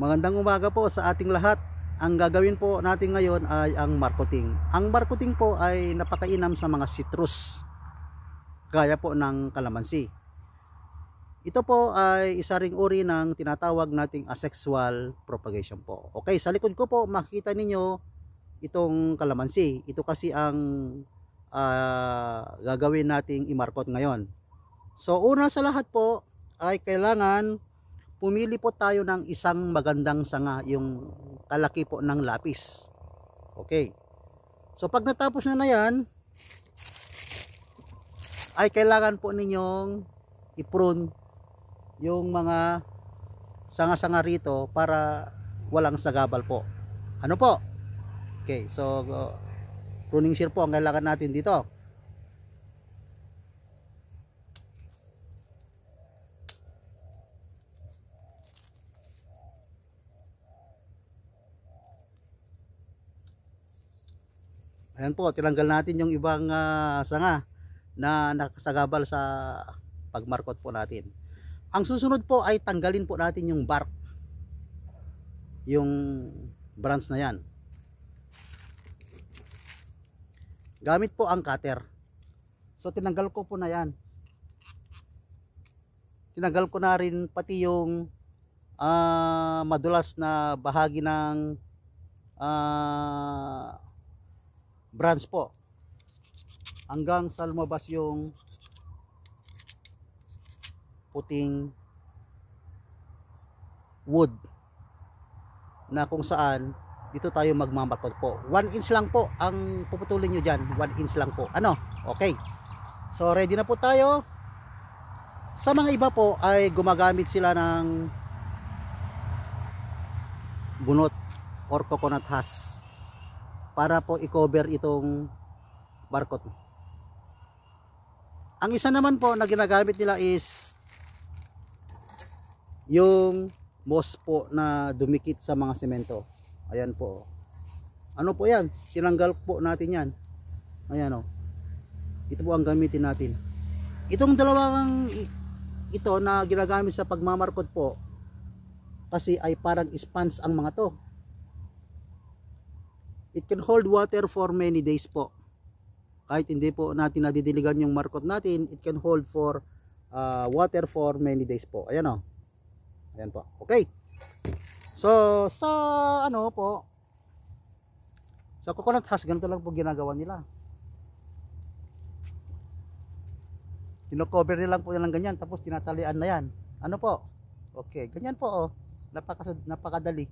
Magandang umaga po sa ating lahat. Ang gagawin po natin ngayon ay ang marketing. Ang marketing po ay napakainam sa mga citrus. Gaya po ng kalamansi. Ito po ay isa ring uri ng tinatawag nating asexual propagation po. Okay, sa likod ko po makikita ninyo itong kalamansi. Ito kasi ang uh, gagawin nating i-market ngayon. So una sa lahat po ay kailangan pumili po tayo ng isang magandang sanga yung kalaki po ng lapis okay so pag natapos na na yan ay kailangan po ninyong i-prune yung mga sanga-sanga rito para walang sagabal po ano po okay so uh, pruning shear po ang kailangan natin dito Ayan po, tinanggal natin yung ibang uh, sanga na nakasagabal sa pagmarkot po natin. Ang susunod po ay tanggalin po natin yung bark. Yung branch na yan. Gamit po ang cutter. So tinanggal ko po na yan. Tinanggal ko na rin pati yung uh, madulas na bahagi ng uh, branch po hanggang sa lumabas yung puting wood na kung saan dito tayo magmamakot po 1 inch lang po ang puputulin nyo dyan 1 inch lang po ano okay so ready na po tayo sa mga iba po ay gumagamit sila ng bunot or coconut husk para po i-cover itong barkot. Ang isa naman po na ginagamit nila is yung moss po na dumikit sa mga semento. Ayan po. Oh. Ano po yan? Sinanggal po natin yan. Ayan o. Oh. Ito po ang gamitin natin. Itong dalawang ito na ginagamit sa pagmamarkot po kasi ay parang sponge ang mga to. It can hold water for many days po. Kahit hindi po natin nadidiligan yung markot natin, it can hold for uh, water for many days po. Ayan o. Ayan po. Okay. So, sa ano po, sa coconut husk, ganito lang po ginagawa nila. kino nila po yan ng ganyan, tapos tinatalian na yan. Ano po? Okay, ganyan po oh. Napaka, napakadali.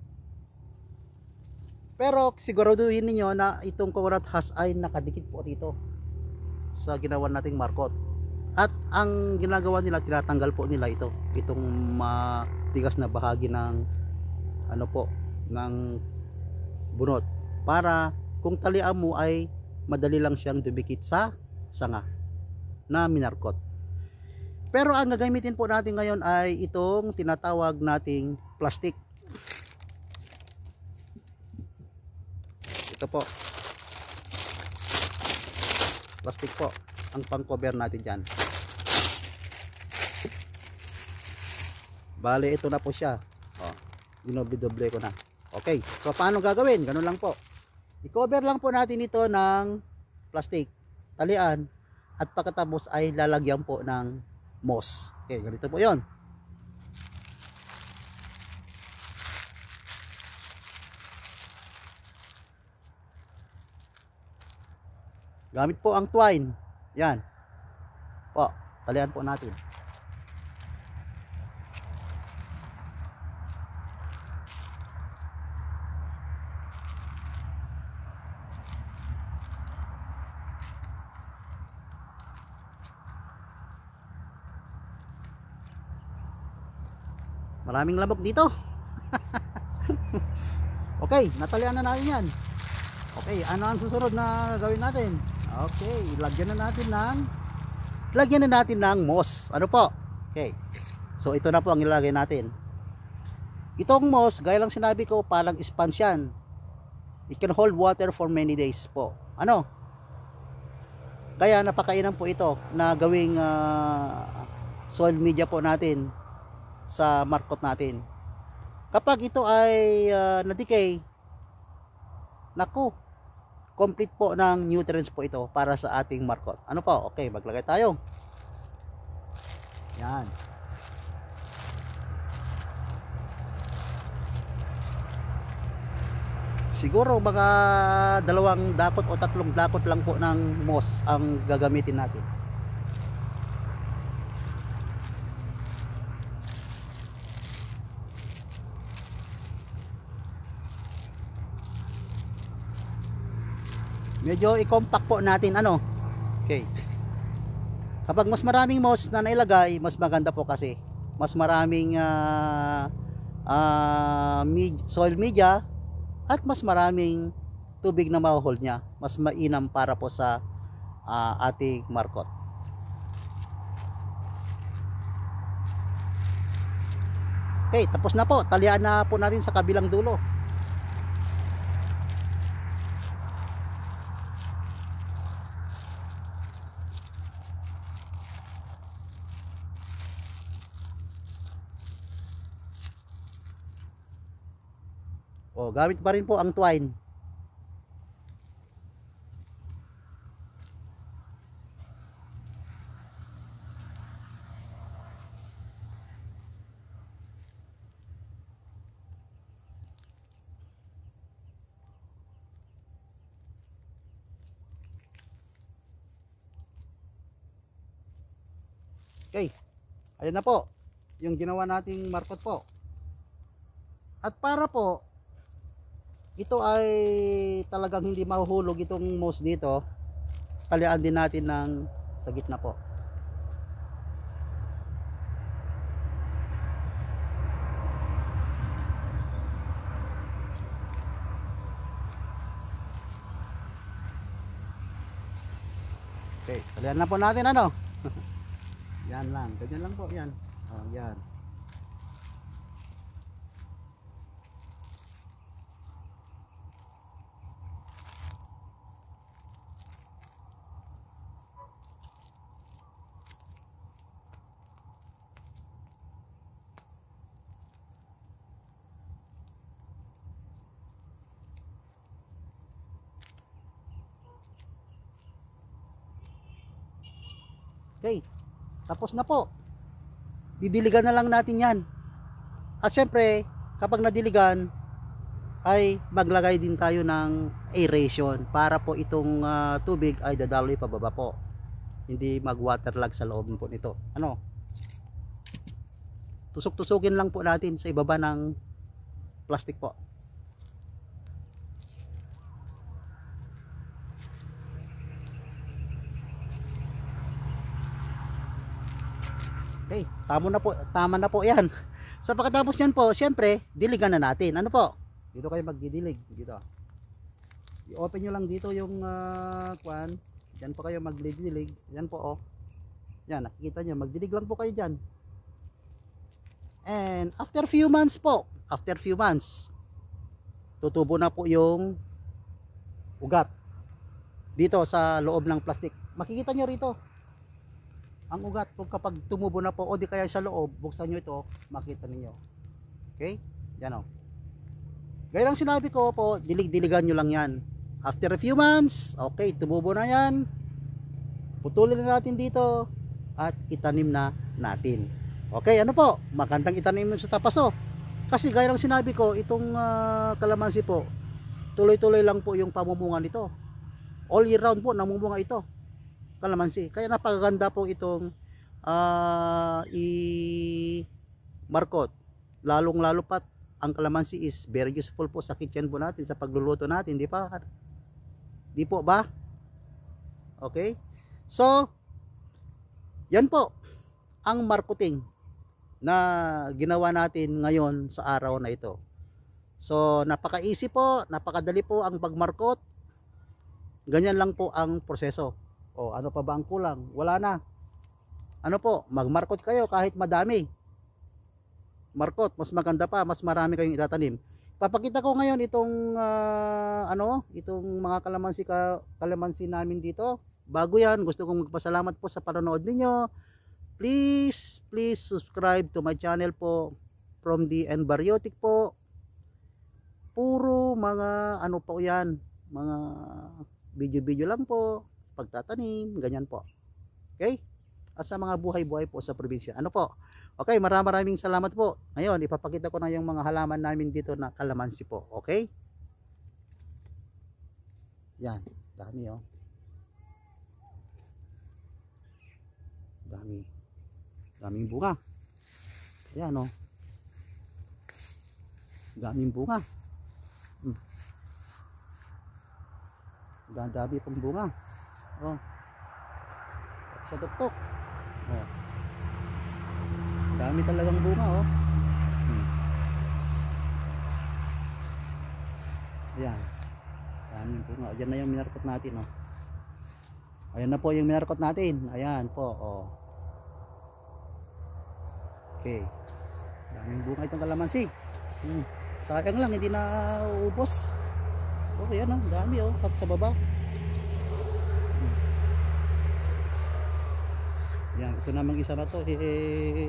Pero siguraduhin niyo na itong coconut husk ay nakadikit po dito sa ginawa nating markot. At ang ginagawa nila, tinatanggal po nila ito, itong matigas na bahagi ng ano po, ng bunot para kung talian mo ay madali lang siyang dumikit sa sanga na minarkot. Pero ang gagamitin po natin ngayon ay itong tinatawag nating plastic. ito po plastic po ang pang cover natin dyan bali ito na po siya oh, ginobidoble ko na okay so paano gagawin ganun lang po i-cover lang po natin ito ng plastic talian at pagkatapos ay lalagyan po ng moss okay ganito po yon gamit po ang twine yan po talian po natin Maraming labok dito. okay, natalian na natin 'yan. Okay, ano ang susunod na gawin natin? Okay, lagyan na natin ng lagyan na natin ng moss. Ano po? Okay. So ito na po ang ilalagay natin. Itong moss, gaya lang sinabi ko, palang sponge It can hold water for many days po. Ano? Kaya napakainam po ito na gawing uh, soil media po natin sa markot natin. Kapag ito ay uh, ah, na-decay, naku, complete po ng nutrients po ito para sa ating markot. Ano po? Okay, maglagay tayo. Yan. Siguro mga dalawang dakot o tatlong dakot lang po ng moss ang gagamitin natin. medyo i-compact po natin ano okay kapag mas maraming moss na nailagay mas maganda po kasi mas maraming uh, uh, soil media at mas maraming tubig na mahuhold niya mas mainam para po sa uh, ating markot okay tapos na po talian na po natin sa kabilang dulo O, gamit pa rin po ang twine. Okay. Ayan na po. Yung ginawa nating markot po. At para po ito ay talagang hindi mahuhulog itong moss dito talian din natin ng sa gitna po okay talian na po natin ano yan lang ganyan lang po yan oh, yan Okay. Tapos na po. Didiligan na lang natin yan. At siyempre, kapag nadiligan, ay maglagay din tayo ng aeration para po itong uh, tubig ay dadaloy pababa po. Hindi magwaterlog sa loob po nito. Ano? Tusok-tusukin lang po natin sa ibaba ng plastic po. Tama na po, tama na po 'yan. Sa pagkatapos niyan po, siyempre, diligan na natin. Ano po? Dito kayo magdidilig dito. I-open niyo lang dito yung uh, kwan. Diyan po kayo magdidilig. Yan po oh. Yan, nakikita niyo, magdidilig lang po kayo diyan. And after few months po, after few months, tutubo na po yung ugat dito sa loob ng plastic. Makikita niyo rito, ang ugat kung kapag tumubo na po o di kaya sa loob buksan nyo ito makita niyo okay yan o gaya lang sinabi ko po dilig-diligan nyo lang yan after a few months okay tumubo na yan putulin na natin dito at itanim na natin okay ano po magandang itanim sa tapaso oh. kasi gaya lang sinabi ko itong uh, kalamansi po tuloy-tuloy lang po yung pamumunga nito all year round po namumunga ito kalamansi. Kaya napakaganda po itong uh, i markot. Lalong lalo pat ang kalamansi is very useful po sa kitchen po natin sa pagluluto natin, di pa? Di po ba? Okay? So, yan po ang marketing na ginawa natin ngayon sa araw na ito. So, napaka-easy po, napakadali po ang pagmarkot. Ganyan lang po ang proseso. O ano pa ba ang kulang? Wala na. Ano po, magmarkot kayo kahit madami. Markot, mas maganda pa, mas marami kayong itatanim. Papakita ko ngayon itong uh, ano, itong mga kalamansi ka, kalamansi namin dito. Bago 'yan, gusto kong magpasalamat po sa panonood ninyo. Please, please subscribe to my channel po from the Enbaryotic po. Puro mga ano pa 'yan, mga video-video lang po pagtatanim, ganyan po. Okay? At sa mga buhay-buhay po sa probinsya. Ano po? Okay, maraming salamat po. Ngayon, ipapakita ko na yung mga halaman namin dito na kalamansi po. Okay? Yan, dami oh. Dami. Daming bunga. Ayan oh. Daming bunga. Hmm. Dami pang bunga. Oh. Sa tuktok. Oh. Dami talagang bunga oh. Hmm. Ayan. Daming bunga. Ayan na yung minarkot natin oh. Ayan na po yung minarkot natin. Ayan po oh. Okay. Daming bunga itong kalamansi. Hmm. Sayang lang hindi na uubos. Oh, ayan oh, dami oh, pag sa baba. ito namang isa na to eh, eh,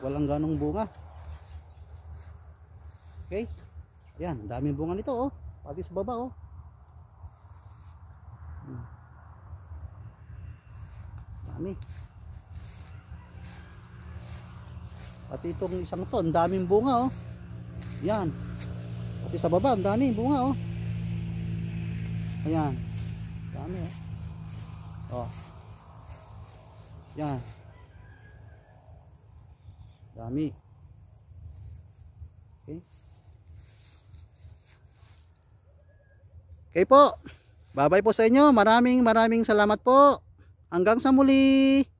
walang ganong bunga okay yan daming bunga nito oh pati sa baba oh hmm. dami pati itong isang to ang daming bunga oh yan pati sa baba ang daming bunga oh ayan dami oh oh yan. Dami. Okay. Okay po. Bye-bye po sa inyo. Maraming maraming salamat po. Hanggang sa muli.